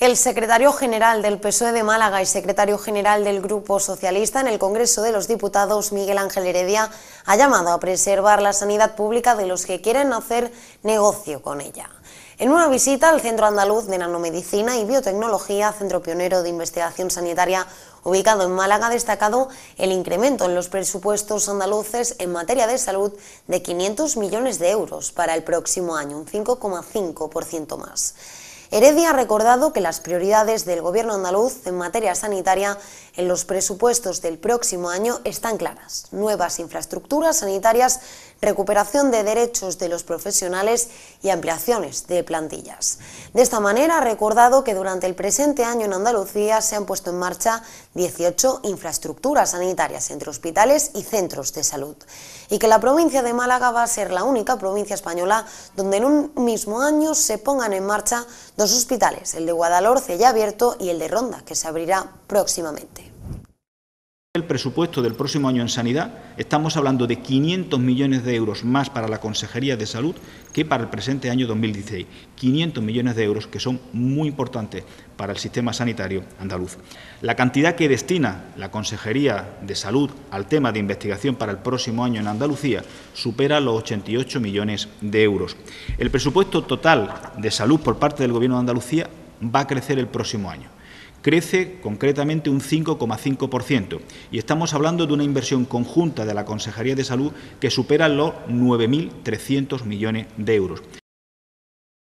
El secretario general del PSOE de Málaga y secretario general del Grupo Socialista en el Congreso de los Diputados, Miguel Ángel Heredia, ha llamado a preservar la sanidad pública de los que quieren hacer negocio con ella. En una visita al Centro Andaluz de Nanomedicina y Biotecnología, centro pionero de investigación sanitaria ubicado en Málaga, ha destacado el incremento en los presupuestos andaluces en materia de salud de 500 millones de euros para el próximo año, un 5,5% más. Heredia ha recordado que las prioridades del Gobierno andaluz en materia sanitaria en los presupuestos del próximo año están claras. Nuevas infraestructuras sanitarias recuperación de derechos de los profesionales y ampliaciones de plantillas. De esta manera ha recordado que durante el presente año en Andalucía se han puesto en marcha 18 infraestructuras sanitarias entre hospitales y centros de salud y que la provincia de Málaga va a ser la única provincia española donde en un mismo año se pongan en marcha dos hospitales, el de Guadalhorce ya abierto y el de Ronda, que se abrirá próximamente. El presupuesto del próximo año en sanidad, estamos hablando de 500 millones de euros más para la Consejería de Salud que para el presente año 2016. 500 millones de euros que son muy importantes para el sistema sanitario andaluz. La cantidad que destina la Consejería de Salud al tema de investigación para el próximo año en Andalucía supera los 88 millones de euros. El presupuesto total de salud por parte del Gobierno de Andalucía va a crecer el próximo año crece concretamente un 5,5% y estamos hablando de una inversión conjunta de la Consejería de Salud que supera los 9.300 millones de euros.